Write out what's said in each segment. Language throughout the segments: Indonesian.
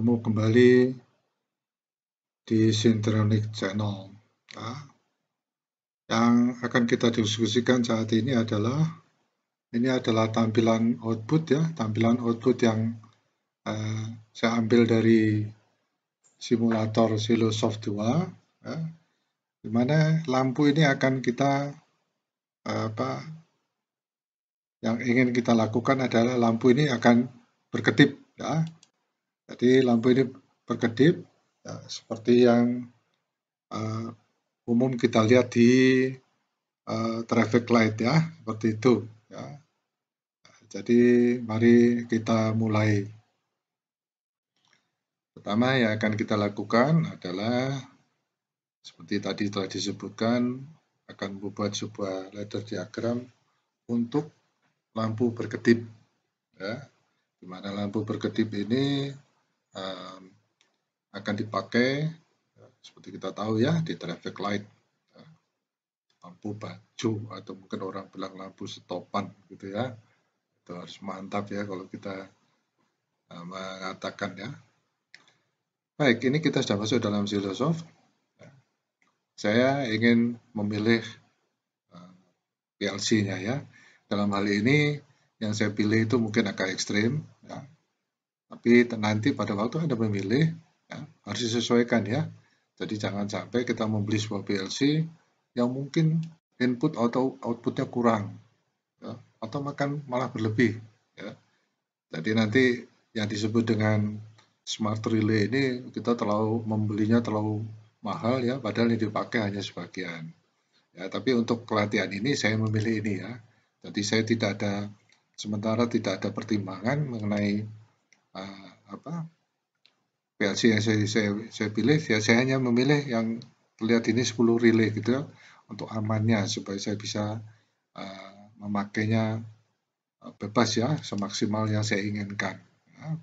bertemu kembali di Sintronic Channel. Ya. Yang akan kita diskusikan saat ini adalah ini adalah tampilan output ya, tampilan output yang eh, saya ambil dari simulator Silosoft 2, ya, di mana lampu ini akan kita eh, apa yang ingin kita lakukan adalah lampu ini akan berkedip ya jadi lampu ini berkedip ya, seperti yang uh, umum kita lihat di uh, traffic light ya, seperti itu ya. Jadi mari kita mulai. Pertama yang akan kita lakukan adalah seperti tadi telah disebutkan akan membuat sebuah ladder diagram untuk lampu berkedip ya. Di mana lampu berkedip ini um, akan dipakai ya, seperti kita tahu ya di traffic light ya. lampu baju atau mungkin orang bilang lampu stopan gitu ya itu harus mantap ya kalau kita uh, mengatakan ya baik ini kita sudah masuk dalam Zillosoft ya. saya ingin memilih e, PLC-nya ya dalam hal ini yang saya pilih itu mungkin agak ekstrim ya tapi nanti pada waktu Anda memilih, ya, harus disesuaikan ya. Jadi jangan sampai kita membeli sebuah PLC yang mungkin input atau outputnya kurang, ya, atau makan malah berlebih. Ya. Jadi nanti yang disebut dengan smart relay ini kita terlalu membelinya terlalu mahal ya, padahal ini dipakai hanya sebagian. Ya, tapi untuk pelatihan ini saya memilih ini ya. Jadi saya tidak ada sementara tidak ada pertimbangan mengenai uh, apa PLC yang saya, saya, saya pilih ya saya hanya memilih yang terlihat ini 10 relay gitu ya, untuk amannya supaya saya bisa uh, memakainya ah, bebas ya semaksimal yang saya inginkan ya.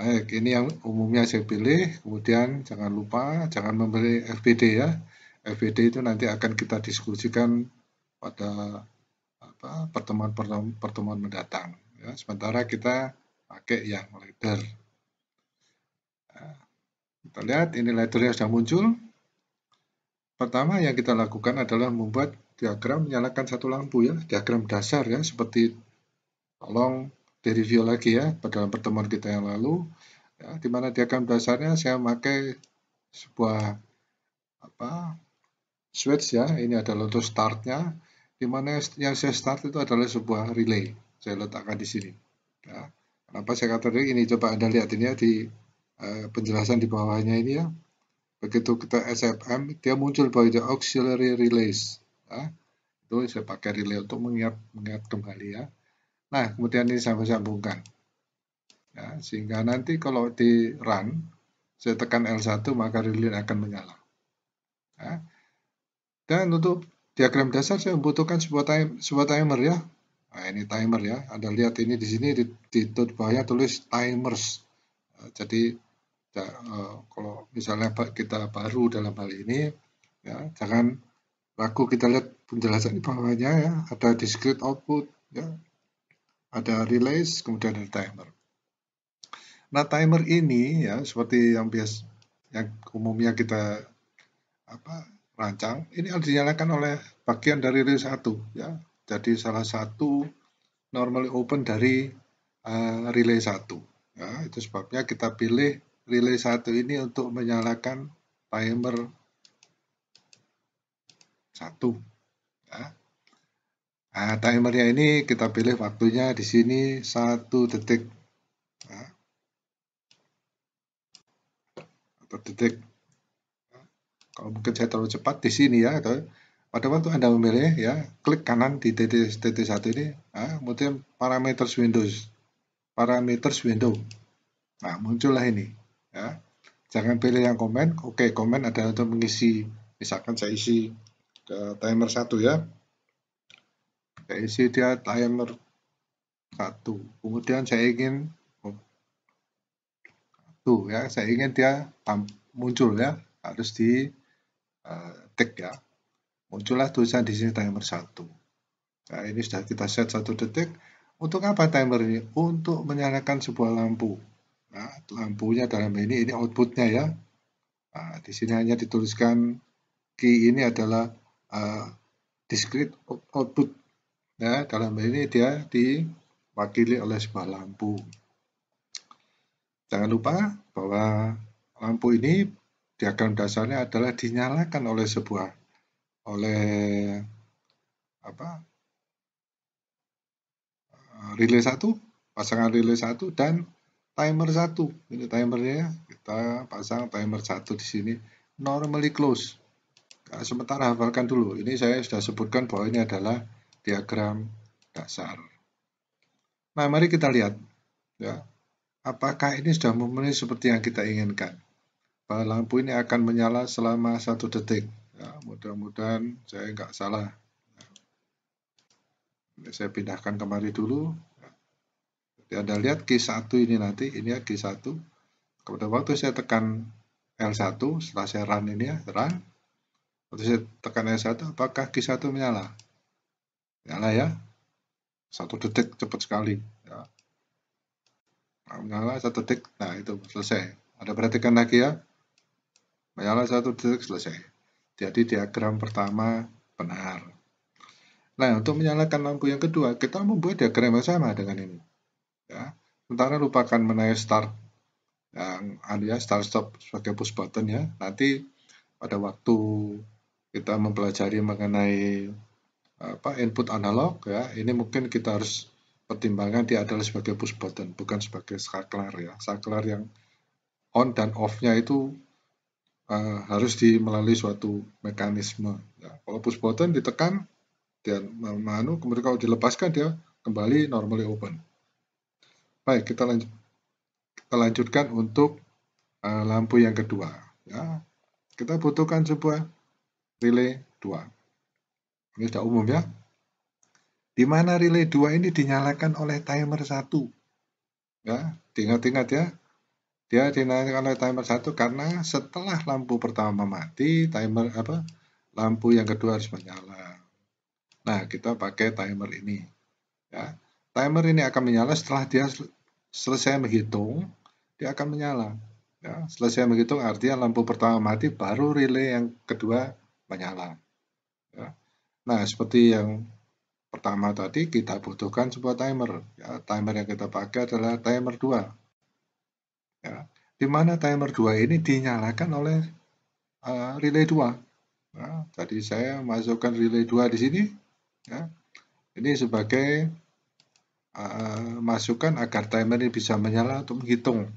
Baik, ini yang umumnya saya pilih. Kemudian jangan lupa, jangan membeli FBD ya. FBD itu nanti akan kita diskusikan pada pertemuan-pertemuan mendatang. Ya, sementara kita pakai yang ladder. Nah, kita lihat ini yang sudah muncul. Pertama yang kita lakukan adalah membuat diagram menyalakan satu lampu ya, diagram dasar ya, seperti tolong review lagi ya pada dalam pertemuan kita yang lalu. Ya, di mana diagram dasarnya saya pakai sebuah apa switch ya, ini adalah untuk startnya, di mana yang saya start itu adalah sebuah relay, saya letakkan di sini. Ya apa saya katakan ini? Coba Anda lihat ini ya di uh, penjelasan di bawahnya ini ya. Begitu kita SFM, dia muncul bahwa itu auxiliary release Ya. Itu saya pakai relay untuk mengingat, mengingat kembali ya. Nah, kemudian ini saya sambungkan. Ya, sehingga nanti kalau di run, saya tekan L1 maka relay akan menyala. Ya. Dan untuk diagram dasar saya membutuhkan sebuah, time, sebuah timer ya. Nah, ini timer ya. Anda lihat ini di sini di, di bawahnya tulis timers. Nah, jadi ya, kalau misalnya kita baru dalam hal ini, ya jangan ragu kita lihat penjelasan di bawahnya ya. Ada discrete output, ya. Ada relays, kemudian ada timer. Nah timer ini ya seperti yang bias yang umumnya kita apa rancang ini harus dinyalakan oleh bagian dari relay 1 ya jadi salah satu normally open dari uh, relay 1. Ya, itu sebabnya kita pilih relay 1 ini untuk menyalakan timer 1. Ya. Nah, timernya ini kita pilih waktunya di sini 1 detik. Ya. Atau detik. Ya. Kalau mungkin saya terlalu cepat di sini ya, atau pada waktu Anda memilih ya klik kanan di TT, titik 1 ini nah, kemudian parameters Windows parameters window nah muncullah ini ya jangan pilih yang komen oke komen ada untuk mengisi misalkan saya isi ke timer satu ya saya isi dia timer satu, kemudian saya ingin tuh ya saya ingin dia muncul ya harus di uh, ya Muncullah tulisan di sini timer 1. Nah, ini sudah kita set satu detik. Untuk apa timer ini? Untuk menyalakan sebuah lampu. Nah, lampunya dalam ini, ini outputnya ya. Nah, di sini hanya dituliskan key ini adalah uh, discrete output. Ya, dalam ini dia diwakili oleh sebuah lampu. Jangan lupa bahwa lampu ini diagram dasarnya adalah dinyalakan oleh sebuah oleh apa eh, relay 1 pasangan relay 1 dan timer 1 ini timernya ya, kita pasang timer 1 di sini normally close nah, sementara hafalkan dulu ini saya sudah sebutkan bahwa ini adalah diagram dasar nah mari kita lihat ya apakah ini sudah memenuhi seperti yang kita inginkan bahwa lampu ini akan menyala selama satu detik Ya, mudah-mudahan saya nggak salah. Ya, saya pindahkan kemari dulu. Jadi Anda lihat Q1 ini nanti, ini ya Q1. kepada waktu saya tekan L1, setelah saya run ini ya, run. Waktu saya tekan L1, apakah Q1 menyala? menyala ya. Satu detik cepat sekali. Ya. Nah, menyala satu detik, nah itu selesai. ada perhatikan lagi ya. Menyala satu detik selesai. Jadi diagram pertama benar. Nah, untuk menyalakan lampu yang kedua, kita membuat diagram yang sama dengan ini. Ya. Sementara lupakan menaik start yang anu ya, start stop sebagai push button ya. Nanti pada waktu kita mempelajari mengenai apa input analog ya, ini mungkin kita harus pertimbangkan dia adalah sebagai push button bukan sebagai saklar ya. Saklar yang on dan off-nya itu Eh, harus di melalui suatu mekanisme. Ya, kalau push button ditekan dia manu, kemudian kalau dilepaskan dia kembali normally open. Baik, kita lanjut kita lanjutkan untuk uh, lampu yang kedua. Ya, kita butuhkan sebuah relay 2. Ini sudah umum ya. Di mana relay 2 ini dinyalakan oleh timer 1. Ya, diingat-ingat ya. Dia dinanyakan oleh timer satu karena setelah lampu pertama mati, timer apa? Lampu yang kedua harus menyala. Nah, kita pakai timer ini. Ya. Timer ini akan menyala setelah dia selesai menghitung, dia akan menyala. Ya, selesai menghitung artinya lampu pertama mati baru relay yang kedua menyala. Ya. Nah, seperti yang pertama tadi kita butuhkan sebuah timer. Ya, timer yang kita pakai adalah timer 2 di mana timer 2 ini dinyalakan oleh uh, relay 2. Nah, ya, tadi saya masukkan relay 2 di sini. Ya. Ini sebagai uh, masukan agar timer ini bisa menyala untuk menghitung.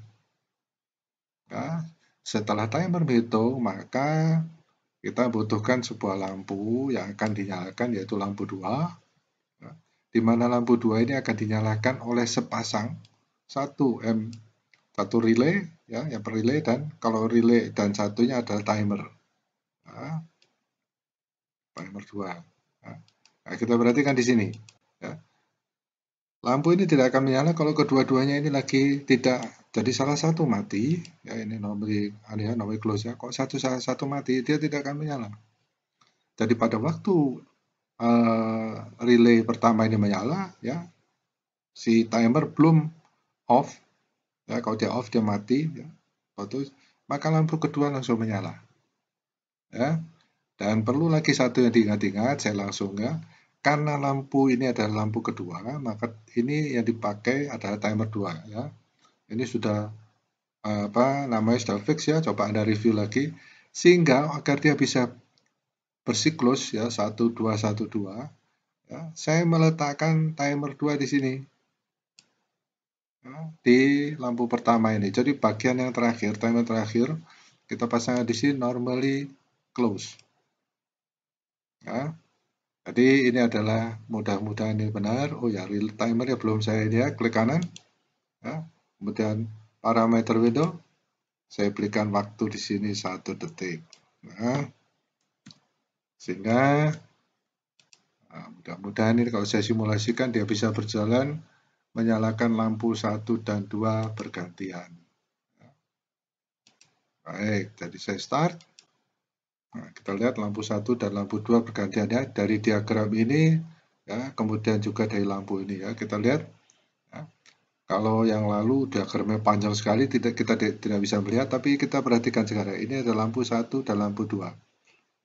Ya. Setelah timer menghitung, maka kita butuhkan sebuah lampu yang akan dinyalakan yaitu lampu 2 ya, di mana lampu 2 ini akan dinyalakan oleh sepasang 1 M satu relay ya yang per relay dan kalau relay dan satunya adalah timer nah, timer dua. Ya. nah, kita perhatikan di sini ya. lampu ini tidak akan menyala kalau kedua-duanya ini lagi tidak jadi salah satu mati ya ini nomor ya nomor close ya kok satu salah satu mati dia tidak akan menyala jadi pada waktu uh, relay pertama ini menyala ya si timer belum off ya, kalau dia off dia mati ya. Waktu, maka lampu kedua langsung menyala ya dan perlu lagi satu yang diingat-ingat saya langsung ya karena lampu ini adalah lampu kedua maka ini yang dipakai adalah timer dua. ya ini sudah eh, apa namanya sudah fix ya coba anda review lagi sehingga agar dia bisa bersiklus ya satu dua 1212 ya saya meletakkan timer dua di sini di lampu pertama ini. Jadi bagian yang terakhir, timer terakhir, kita pasang di sini normally close. Ya. Jadi ini adalah mudah-mudahan ini benar. Oh ya, real timer ya belum saya ini ya, klik kanan. Ya. Kemudian parameter window, saya berikan waktu di sini satu detik. Ya. Nah, sehingga mudah-mudahan ini kalau saya simulasikan dia bisa berjalan menyalakan lampu satu dan dua bergantian. Baik, jadi saya start. Nah, kita lihat lampu satu dan lampu dua bergantian ya. Dari diagram ini, ya, kemudian juga dari lampu ini ya. Kita lihat, ya. kalau yang lalu diagramnya panjang sekali, tidak kita tidak bisa melihat, tapi kita perhatikan sekarang. Ini ada lampu satu dan lampu dua.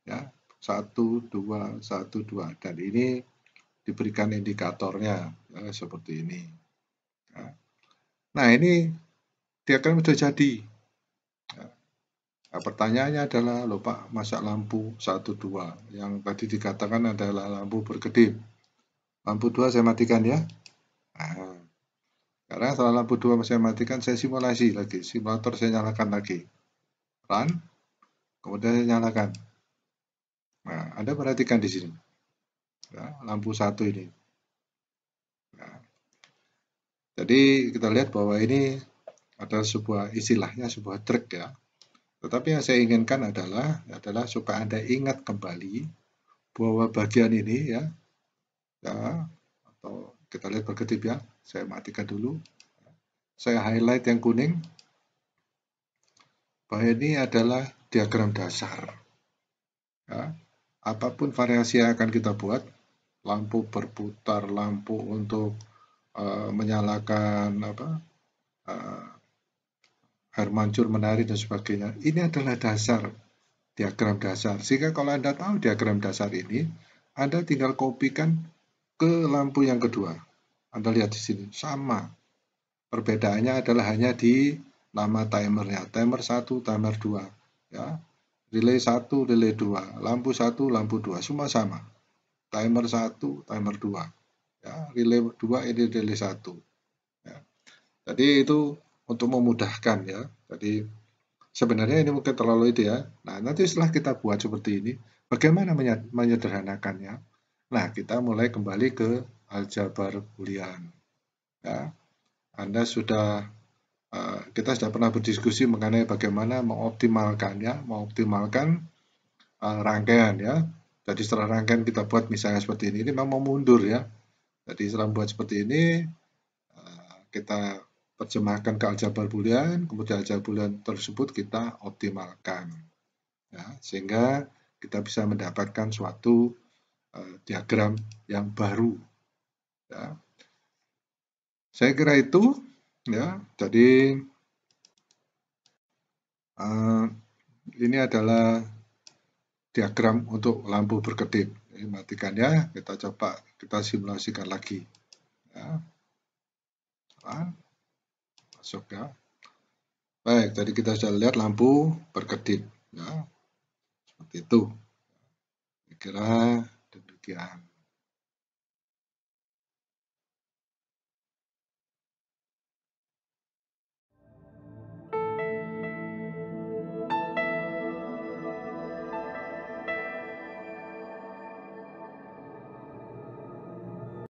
Ya, satu dua satu dua dan ini diberikan indikatornya ya, seperti ini Nah ini dia diagram kan sudah jadi. Nah, pertanyaannya adalah loh Pak, masa lampu 1, 2 yang tadi dikatakan adalah lampu berkedip. Lampu 2 saya matikan ya. Nah, karena setelah lampu 2 saya matikan, saya simulasi lagi. Simulator saya nyalakan lagi. Run, kemudian saya nyalakan. Nah, Anda perhatikan di sini. Nah, lampu 1 ini. Jadi kita lihat bahwa ini adalah sebuah istilahnya sebuah trik ya. Tetapi yang saya inginkan adalah adalah supaya Anda ingat kembali bahwa bagian ini ya, ya atau kita lihat berkedip ya. Saya matikan dulu. Saya highlight yang kuning. Bahwa ini adalah diagram dasar. Ya, apapun variasi yang akan kita buat, lampu berputar, lampu untuk uh, menyalakan apa uh, air mancur menari dan sebagainya. Ini adalah dasar diagram dasar. Sehingga kalau Anda tahu diagram dasar ini, Anda tinggal kopikan ke lampu yang kedua. Anda lihat di sini sama. Perbedaannya adalah hanya di nama timernya. Timer satu timer dua ya. Relay satu relay dua lampu satu lampu dua semua sama. Timer satu timer dua ya, relay 2 ini relay 1 ya. jadi itu untuk memudahkan ya Jadi sebenarnya ini mungkin terlalu itu ya nah nanti setelah kita buat seperti ini bagaimana menyederhanakannya nah kita mulai kembali ke aljabar boolean ya anda sudah eh, kita sudah pernah berdiskusi mengenai bagaimana mengoptimalkannya mengoptimalkan ya. Eh, rangkaian ya jadi setelah rangkaian kita buat misalnya seperti ini, ini memang mundur ya. Jadi setelah buat seperti ini, eh, kita terjemahkan ke aljabar boolean, kemudian aljabar boolean tersebut kita optimalkan. Ya, sehingga kita bisa mendapatkan suatu uh, diagram yang baru. Ya. Saya kira itu, ya. Jadi uh, ini adalah diagram untuk lampu berkedip matikan ya kita coba kita simulasikan lagi. Ya. Masuk ya. Baik, tadi kita sudah lihat lampu berkedip. Ya. Seperti itu. Kira demikian.